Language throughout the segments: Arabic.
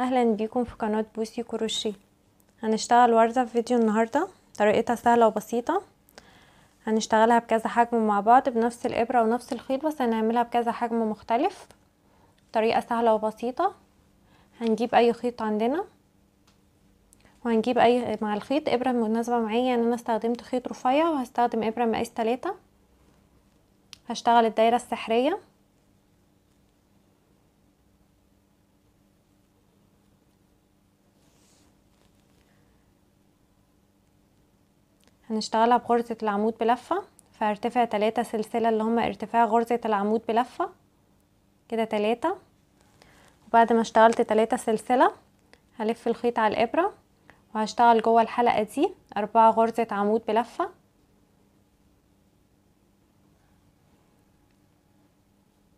اهلا بيكم في قناة بوسي كروشيه هنشتغل وردة في فيديو النهاردة طريقتها سهلة وبسيطة هنشتغلها بكذا حجم مع بعض بنفس الابرة ونفس الخيط بس هنعملها بكذا حجم مختلف طريقة سهلة وبسيطة هنجيب اي خيط عندنا وهنجيب اي مع الخيط ابرة مناسبة معايا يعني انا استخدمت خيط رفيع وهستخدم ابرة مقاس تلاتة هشتغل الدايرة السحرية هنشتغلها بغرزة العمود بلفة فارتفع تلاتة سلسلة اللي هما ارتفاع غرزة العمود بلفة كده تلاتة وبعد ما اشتغلت تلاتة سلسلة هلف الخيط على الإبرة وهشتغل جوه الحلقة دي أربعة غرزة عمود بلفة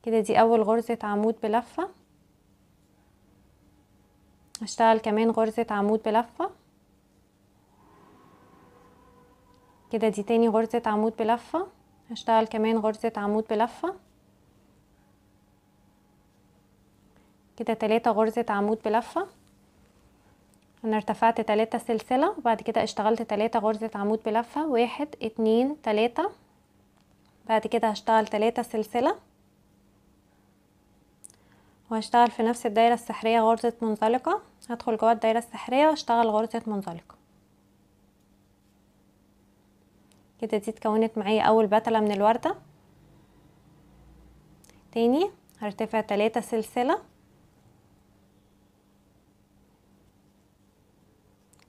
كده دي أول غرزة عمود بلفة هشتغل كمان غرزة عمود بلفة كده دي تاني غرزة عمود بلفة هشتغل كمان غرزة عمود بلفة كده تلاتة غرزة عمود بلفة انا ارتفعت تلاتة سلسلة وبعد كده اشتغلت تلاتة غرزة عمود بلفة واحد اتنين تلاتة بعد كده هشتغل تلاتة سلسلة وهشتغل في نفس الدايرة السحرية غرزة منزلقة هدخل جوه الدايرة السحرية واشتغل غرزة منزلقة كده دي اتكونت معايا اول بتله من الورده تاني هرتفع تلاتة سلسله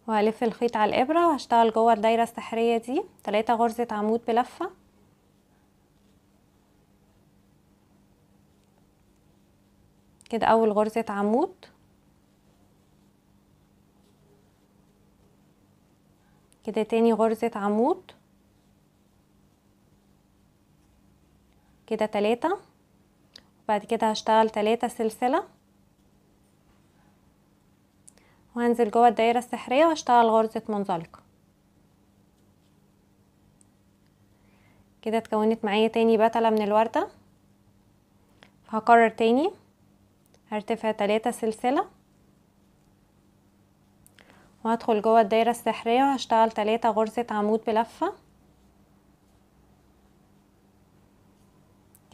وهلف الخيط على الابره وهشتغل جوه الدايره السحريه دي تلاتة غرزه عمود بلفه كده اول غرزه عمود كده تاني غرزة عمود كده تلاتة وبعد كده هشتغل تلاتة سلسلة وهنزل جوه الدائرة السحرية وهشتغل غرزة منزلقة كده اتكونت معايا تاني بتلة من الوردة هكرر تاني هرتفع تلاتة سلسلة وهدخل جوه الدايرة السحرية وهشتغل تلاتة غرزة عمود بلفة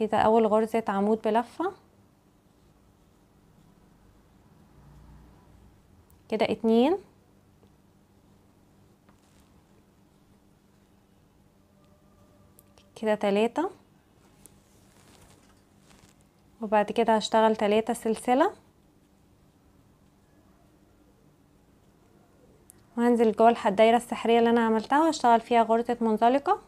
كده اول غرزة عمود بلفة كده اتنين كده تلاتة وبعد كده هشتغل تلاتة سلسلة وهنزل جوه الدايرة السحرية اللي انا عملتها وهشتغل فيها غرزة منزلقة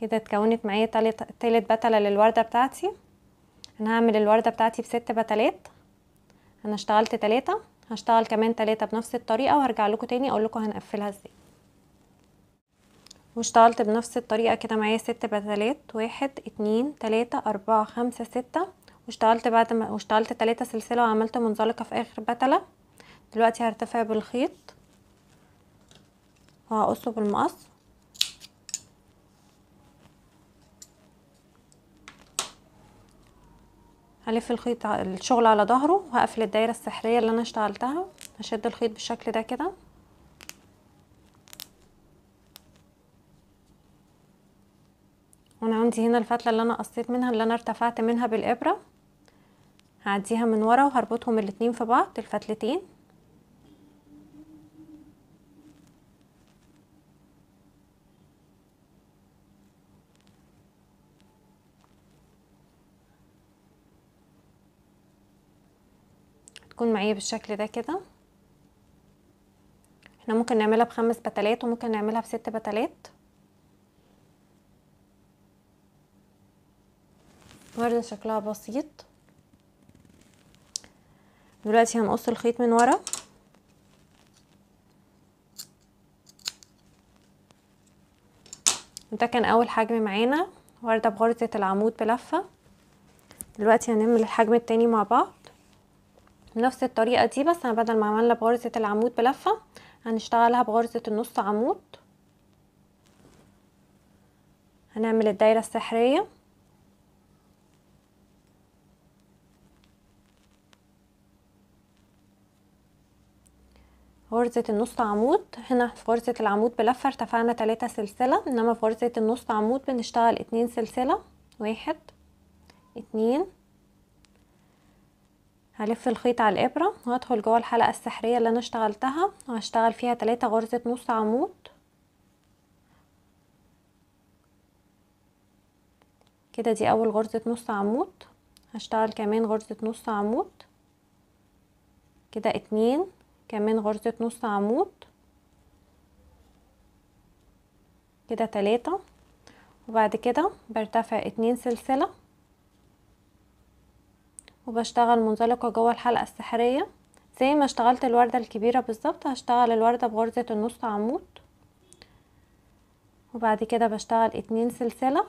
كده اتكونت معايا تالت, بتلة للوردة بتاعتي انا هعمل الوردة بتاعتي بست بتلات انا اشتغلت تلاتة هشتغل كمان تلاتة بنفس الطريقة وهرجع لكم تاني اقول لكم هنقفلها ازاي واشتغلت بنفس الطريقة كده معايا ست بتلات واحد اتنين تلاتة اربعة خمسة ستة واشتغلت بعد ما واشتغلت تلاتة سلسلة وعملت منزلقة في اخر بتلة دلوقتي هرتفع بالخيط وهقصه بالمقص هلف الخيط الشغل على ظهره وهقفل الدايره السحريه اللي انا اشتغلتها هشد الخيط بالشكل ده كده وانا عندي هنا الفتله اللي انا قصيت منها اللي انا ارتفعت منها بالابره هعديها من ورا وهربطهم الاتنين في بعض الفتلتين تكون معايا بالشكل ده كده احنا ممكن نعملها بخمس بتلات وممكن نعملها بست بتلات برده شكلها بسيط دلوقتي هنقص الخيط من ورا ده كان اول حجم معانا وردة بغرزة العمود بلفة دلوقتي هنعمل الحجم التاني مع بعض بنفس الطريقة دي بس أنا بدل ما عملنا بغرزة العمود بلفة هنشتغلها بغرزة النص عمود هنعمل الدايرة السحرية غرزة النص عمود هنا في غرزة العمود بلفة ارتفعنا تلاتة سلسلة انما في غرزة النص عمود بنشتغل اتنين سلسلة واحد اتنين هلف الخيط على الابره وهدخل جوه الحلقه السحريه اللي انا اشتغلتها وهشتغل فيها تلاتة غرزه نص عمود كده دي اول غرزه نص عمود هشتغل كمان غرزه نص عمود كده اتنين كمان غرزه نص عمود كده تلاتة وبعد كده برتفع اتنين سلسله وبشتغل منزلقة جوه الحلقة السحرية زي ما اشتغلت الوردة الكبيرة بالظبط هشتغل الوردة بغرزة النص عمود وبعد كده بشتغل اتنين سلسلة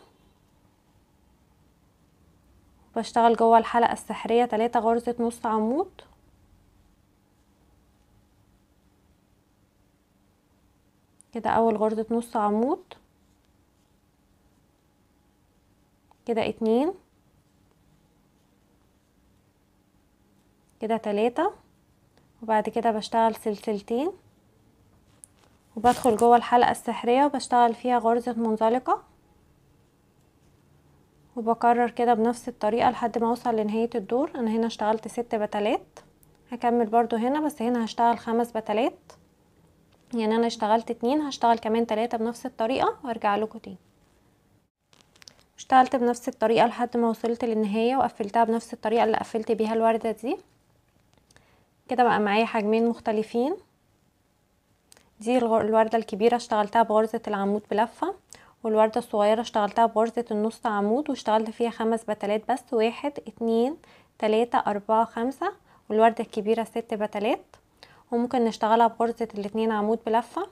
بشتغل جوه الحلقة السحرية تلاتة غرزة نص عمود كده اول غرزة نص عمود كده اتنين كده تلاتة وبعد كده بشتغل سلسلتين وبدخل جوه الحلقة السحرية وبشتغل فيها غرزة منزلقة وبكرر كده بنفس الطريقة لحد ما اوصل لنهاية الدور انا هنا اشتغلت ست بتلات هكمل برضو هنا بس هنا هشتغل خمس بتلات يعني انا اشتغلت اتنين هشتغل كمان تلاتة بنفس الطريقة وارجع لكم تاني اشتغلت بنفس الطريقة لحد ما وصلت للنهاية وقفلتها بنفس الطريقة اللي قفلت بيها الوردة دي كده بقى معايا حجمين مختلفين دي الوردة الكبيرة اشتغلتها بغرزة العمود بلفة والوردة الصغيرة اشتغلتها بغرزة النص عمود واشتغلت فيها خمس بتلات بس واحد اتنين تلاتة اربعة خمسة والوردة الكبيرة ست بتلات وممكن نشتغلها بغرزة الاتنين عمود بلفة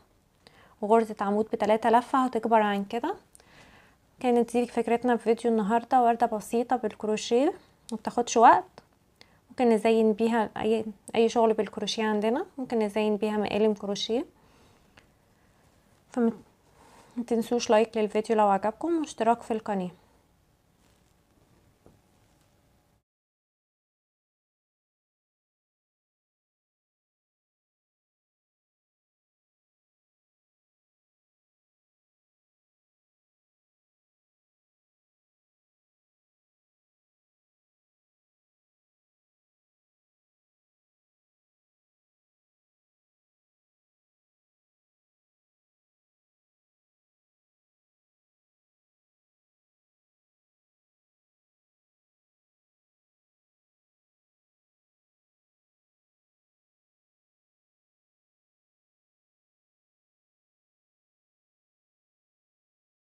وغرزة عمود بتلاتة لفة هتكبر عن كده كانت دي فكرتنا في فيديو النهاردة وردة بسيطة بالكروشيه مبتاخدش وقت ممكن نزين بيها اي اي شغل بالكروشيه عندنا ممكن نزين بيها مقالم كروشيه فما تنسوش لايك للفيديو لو عجبكم واشتراك في القناه